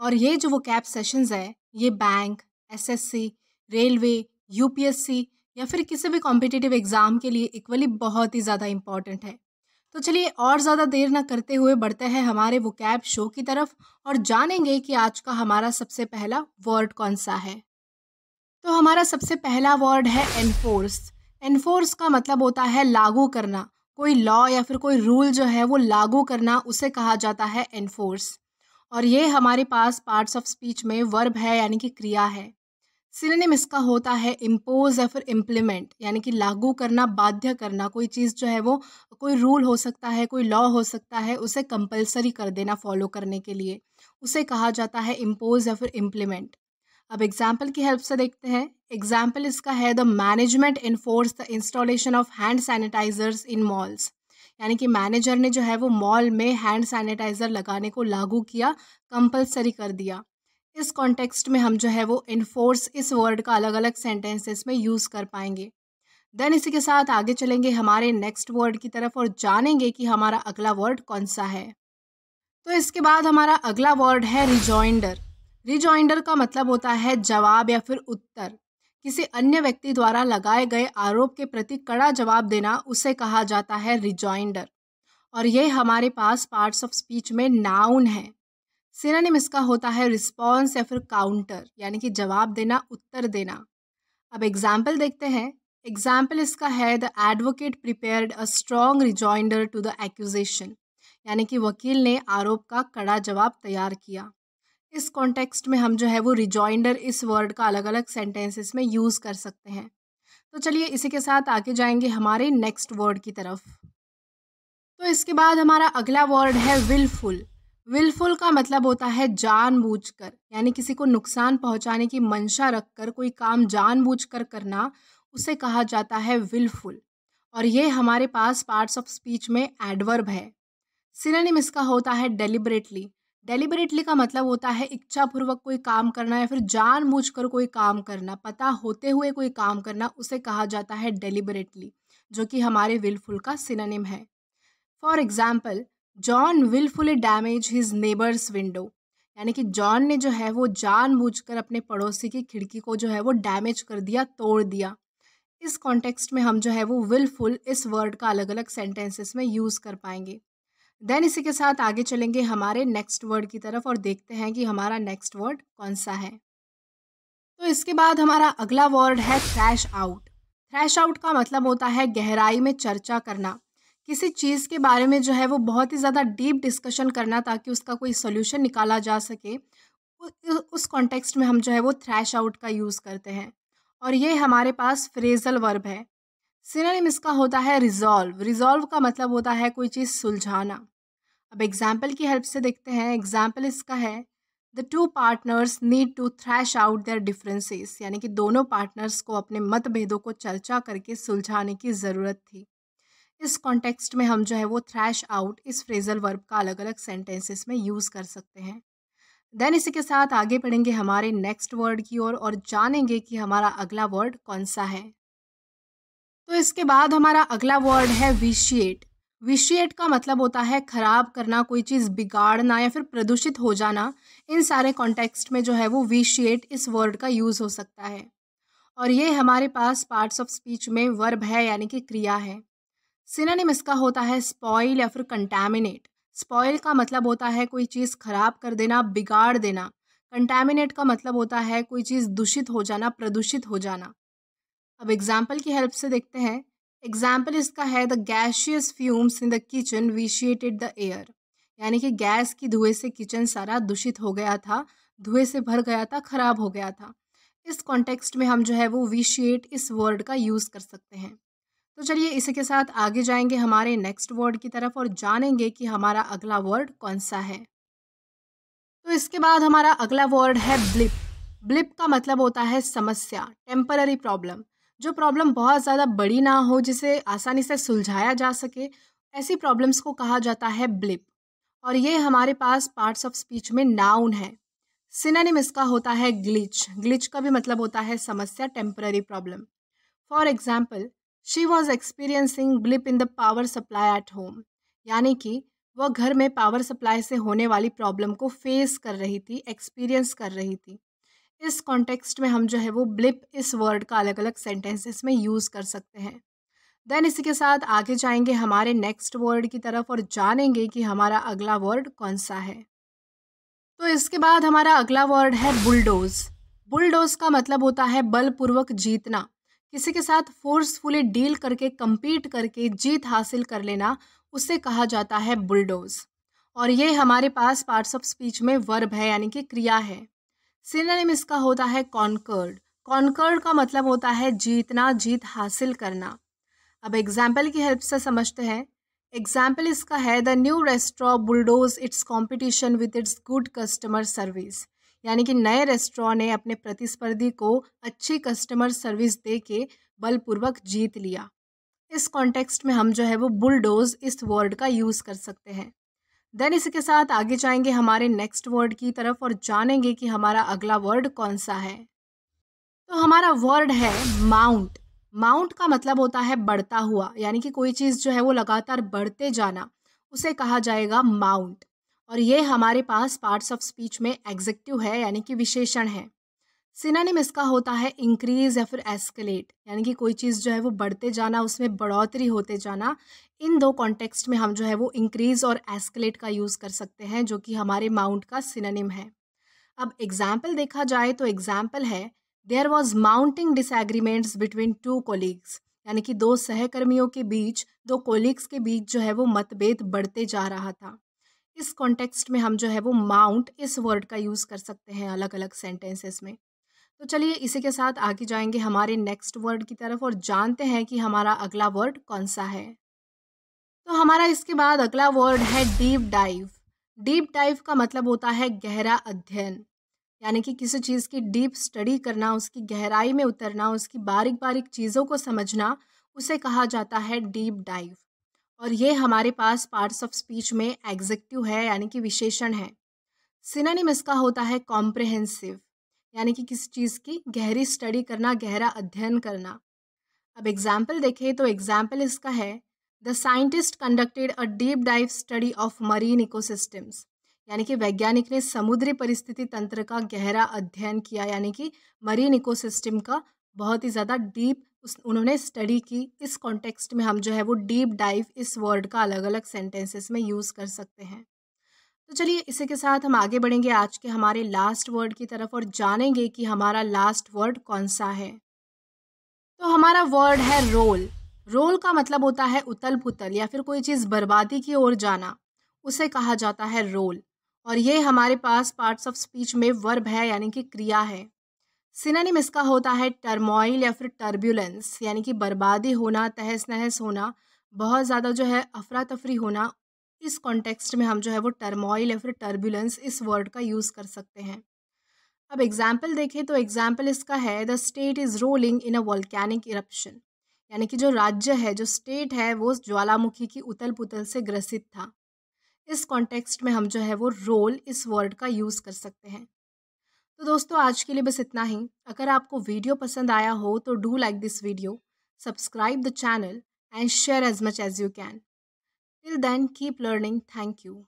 और ये जो वो कैब सेशंस है ये बैंक एसएससी, रेलवे यूपीएससी या फिर किसी भी कॉम्पिटिटिव एग्ज़ाम के लिए इक्वली बहुत ही ज़्यादा इम्पॉर्टेंट है तो चलिए और ज़्यादा देर ना करते हुए बढ़ते हैं हमारे वो कैब शो की तरफ और जानेंगे कि आज का हमारा सबसे पहला वर्ड कौन सा है तो हमारा सबसे पहला वर्ड है एनफोर्स एनफोर्स का मतलब होता है लागू करना कोई लॉ या फिर कोई रूल जो है वो लागू करना उसे कहा जाता है एनफोर्स और ये हमारे पास पार्ट्स ऑफ स्पीच में वर्ब है यानी कि क्रिया है सिनेम इसका होता है इम्पोज या फिर इम्प्लीमेंट यानी कि लागू करना बाध्य करना कोई चीज़ जो है वो कोई रूल हो सकता है कोई लॉ हो सकता है उसे कंपलसरी कर देना फॉलो करने के लिए उसे कहा जाता है इम्पोज या फिर इम्प्लीमेंट अब एग्जाम्पल की हेल्प से देखते हैं एग्जाम्पल इसका है the management enforce the installation of hand sanitisers in malls यानी कि मैनेजर ने जो है वो मॉल में हैंड सैनिटाइज़र लगाने को लागू किया कंपलसरी कर दिया इस कॉन्टेक्स्ट में हम जो है वो इन्फोर्स इस वर्ड का अलग अलग सेंटेंसेस में यूज़ कर पाएंगे देन इसी के साथ आगे चलेंगे हमारे नेक्स्ट वर्ड की तरफ और जानेंगे कि हमारा अगला वर्ड कौन सा है तो इसके बाद हमारा अगला वर्ड है रिजॉइंडर रिजॉइंडर का मतलब होता है जवाब या फिर उत्तर किसी अन्य व्यक्ति द्वारा लगाए गए आरोप के प्रति कड़ा जवाब देना उसे कहा जाता है रिजॉइंडर और ये हमारे पास पार्ट्स ऑफ स्पीच में नाउन है सिनानिम इसका होता है रिस्पॉन्स या फिर काउंटर यानी कि जवाब देना उत्तर देना अब एग्जाम्पल देखते हैं एग्जाम्पल इसका है the advocate prepared a strong rejoinder to the accusation यानी कि वकील ने आरोप का कड़ा जवाब तैयार किया इस कॉन्टेक्स्ट में हम जो है वो रिजॉइंडर इस वर्ड का अलग अलग सेंटेंसेस में यूज़ कर सकते हैं तो चलिए इसी के साथ आगे जाएंगे हमारे नेक्स्ट वर्ड की तरफ तो इसके बाद हमारा अगला वर्ड है विलफुल विलफुल का मतलब होता है जानबूझकर यानी किसी को नुकसान पहुंचाने की मंशा रखकर कोई काम जानबूझकर करना उसे कहा जाता है विलफुल और ये हमारे पास पार्ट्स ऑफ स्पीच में एडवर्ब है सिनेम इसका होता है डेलिबरेटली डेलिबरेटली का मतलब होता है इच्छापूर्वक कोई काम करना या फिर कर कोई काम करना पता होते हुए कोई काम करना उसे कहा जाता है डेलिबरेटली जो कि हमारे विलफुल का सिनोनिम है for example John wilfully damage his neighbours window यानी कि जॉन ने जो है वो कर अपने पड़ोसी की खिड़की को जो है वो डैमेज कर दिया तोड़ दिया इस कॉन्टेक्स्ट में हम जो है वो विलफुल इस वर्ड का अलग अलग सेंटेंसेस में यूज़ कर पाएंगे देन इसी के साथ आगे चलेंगे हमारे नेक्स्ट वर्ड की तरफ और देखते हैं कि हमारा नेक्स्ट वर्ड कौन सा है तो इसके बाद हमारा अगला वर्ड है थ्रैश आउट थ्रैश आउट का मतलब होता है गहराई में चर्चा करना किसी चीज़ के बारे में जो है वो बहुत ही ज़्यादा डीप डिस्कशन करना ताकि उसका कोई सोल्यूशन निकाला जा सके उस कॉन्टेक्स्ट में हम जो है वो थ्रैश आउट का यूज़ करते हैं और ये हमारे पास फ्रेजल वर्ब है सिनेम इसका होता है रिजॉल्व रिजॉल्व का मतलब होता है कोई चीज़ सुलझाना अब एग्जाम्पल की हेल्प से देखते हैं एग्जाम्पल इसका है the two partners need to thrash out their differences यानी कि दोनों पार्टनर्स को अपने मतभेदों को चर्चा करके सुलझाने की ज़रूरत थी इस कॉन्टेक्स्ट में हम जो है वो थ्रैश आउट इस फ्रेजल वर्ब का अलग अलग सेंटेंसेस में यूज़ कर सकते हैं देन इसी के साथ आगे बढ़ेंगे हमारे नेक्स्ट वर्ड की ओर और, और जानेंगे कि हमारा अगला वर्ड कौन सा है तो इसके बाद हमारा अगला वर्ड है विशिएट विशिएट का मतलब होता है ख़राब करना कोई चीज़ बिगाड़ना या फिर प्रदूषित हो जाना इन सारे कॉन्टेक्स्ट में जो है वो विशिएट इस वर्ड का यूज़ हो सकता है और ये हमारे पास पार्ट्स ऑफ स्पीच में वर्ब है यानी कि क्रिया है सिनानिम इसका होता है स्पॉइल या फिर कंटेमिनेट स्पॉइल का मतलब होता है कोई चीज़ खराब कर देना बिगाड़ देना कंटेमिनेट का मतलब होता है कोई चीज़ दूषित हो जाना प्रदूषित हो जाना अब एग्जाम्पल की हेल्प से देखते हैं एग्जाम्पल इसका है the gaseous fumes in the kitchen vitiated the air यानी कि गैस की धुएं से किचन सारा दूषित हो गया था धुएं से भर गया था खराब हो गया था इस कॉन्टेक्स्ट में हम जो है वो विशिएट इस वर्ड का यूज़ कर सकते हैं तो चलिए इसी के साथ आगे जाएंगे हमारे नेक्स्ट वर्ड की तरफ और जानेंगे कि हमारा अगला वर्ड कौन सा है तो इसके बाद हमारा अगला वर्ड है ब्लिप ब्लिप का मतलब होता है समस्या टेम्पररी प्रॉब्लम जो प्रॉब्लम बहुत ज़्यादा बड़ी ना हो जिसे आसानी से सुलझाया जा सके ऐसी प्रॉब्लम्स को कहा जाता है ब्लिप और ये हमारे पास पार्ट्स ऑफ स्पीच में नाउन है सिनानिम इसका होता है ग्लिच ग्लिच का भी मतलब होता है समस्या temporary problem for example she was experiencing blip in the power supply at home यानी कि वह घर में पावर सप्लाई से होने वाली प्रॉब्लम को फेस कर रही थी एक्सपीरियंस कर रही थी इस कॉन्टेक्स्ट में हम जो है वो ब्लिप इस वर्ड का अलग अलग सेंटेंसेस में यूज़ कर सकते हैं देन इसी के साथ आगे जाएंगे हमारे नेक्स्ट वर्ड की तरफ और जानेंगे कि हमारा अगला वर्ड कौन सा है तो इसके बाद हमारा अगला वर्ड है बुलडोज़ बुलडोज़ का मतलब होता है बलपूर्वक जीतना किसी के साथ फोर्सफुली डील करके कम्पीट करके जीत हासिल कर लेना उसे कहा जाता है बुलडोज़ और ये हमारे पास पार्ट्स ऑफ स्पीच में वर्ब है यानी कि क्रिया है सिनोनिम इसका होता है कॉन्कर्ड कॉन्कर्ड का मतलब होता है जीतना जीत हासिल करना अब एग्जाम्पल की हेल्प से समझते हैं एग्जाम्पल इसका है the new restore bulldoze its competition with its good customer service यानी कि नए रेस्टोर ने अपने प्रतिस्पर्धी को अच्छी कस्टमर सर्विस दे के बलपूर्वक जीत लिया इस कॉन्टेक्स्ट में हम जो है वो बुलडोज इस वर्ड का यूज़ कर सकते हैं देन इसके साथ आगे जाएंगे हमारे नेक्स्ट वर्ड की तरफ और जानेंगे कि हमारा अगला वर्ड कौन सा है तो हमारा वर्ड है माउंट माउंट का मतलब होता है बढ़ता हुआ यानी कि कोई चीज़ जो है वो लगातार बढ़ते जाना उसे कहा जाएगा माउंट और ये हमारे पास पार्ट्स ऑफ स्पीच में एग्जेक्टिव है यानी कि विशेषण है सिनानिम इसका होता है इंक्रीज या फिर एस्केलेट यानी कि कोई चीज़ जो है वो बढ़ते जाना उसमें बढ़ोतरी होते जाना इन दो कॉन्टेक्स्ट में हम जो है वो इंक्रीज और एस्केलेट का यूज़ कर सकते हैं जो कि हमारे माउंट का सिनानिम है अब एग्जाम्पल देखा जाए तो एग्जाम्पल है there was mounting disagreements between two colleagues यानी कि दो सहकर्मियों के बीच दो कोलिग्स के बीच जो है वो मतभेद बढ़ते जा रहा था इस कॉन्टेक्स्ट में हम जो है वो माउंट इस वर्ड का यूज़ कर सकते हैं अलग अलग सेंटेंसेस में तो चलिए इसी के साथ आगे जाएंगे हमारे नेक्स्ट वर्ड की तरफ और जानते हैं कि हमारा अगला वर्ड कौन सा है तो हमारा इसके बाद अगला वर्ड है डीप डाइव डीप डाइव का मतलब होता है गहरा अध्ययन यानी कि किसी चीज़ की डीप स्टडी करना उसकी गहराई में उतरना उसकी बारीक बारीक चीज़ों को समझना उसे कहा जाता है डीप डाइव और ये हमारे पास पार्ट्स ऑफ स्पीच में एग्जेक्टिव है यानी कि विशेषण है सिनानिम इसका होता है कॉम्प्रहेंसिव यानी कि किसी चीज़ की गहरी स्टडी करना गहरा अध्ययन करना अब एग्जाम्पल देखें तो एग्जाम्पल इसका है the scientist conducted a deep dive study of marine ecosystems यानी कि वैज्ञानिक ने समुद्री परिस्थिति तंत्र का गहरा अध्ययन किया यानी कि मरीन इकोसिस्टम का बहुत ही ज़्यादा डीप उस उन्होंने स्टडी की इस कॉन्टेक्स्ट में हम जो है वो डीप डाइव इस वर्ड का अलग अलग सेंटेंसेस में यूज़ कर सकते हैं तो चलिए इसी के साथ हम आगे बढ़ेंगे आज के हमारे लास्ट वर्ड की तरफ और जानेंगे कि हमारा लास्ट वर्ड कौन सा है तो हमारा वर्ड है रोल रोल का मतलब होता है उतल पुतल या फिर कोई चीज़ बर्बादी की ओर जाना उसे कहा जाता है रोल और ये हमारे पास पार्ट्स ऑफ स्पीच में वर्ब है यानी कि क्रिया है सिनानिम इसका होता है टर्मोइल या फिर टर्ब्यूलेंस यानी कि बर्बादी होना तहस नहस होना बहुत ज़्यादा जो है अफरा तफरी होना इस कॉन्टेक्स्ट में हम जो है वो टर्मोइल या फिर टर्बुलेंस इस वर्ड का यूज़ कर सकते हैं अब एग्जाम्पल देखें तो एग्जाम्पल इसका है the state is rolling in a volcanic eruption यानी कि जो राज्य है जो स्टेट है वो ज्वालामुखी की उतल पुतल से ग्रसित था इस कॉन्टेक्स्ट में हम जो है वो रोल इस वर्ड का यूज़ कर सकते हैं तो दोस्तों आज के लिए बस इतना ही अगर आपको वीडियो पसंद आया हो तो do like this video subscribe the channel and share as much as you can Till then, keep learning. Thank you.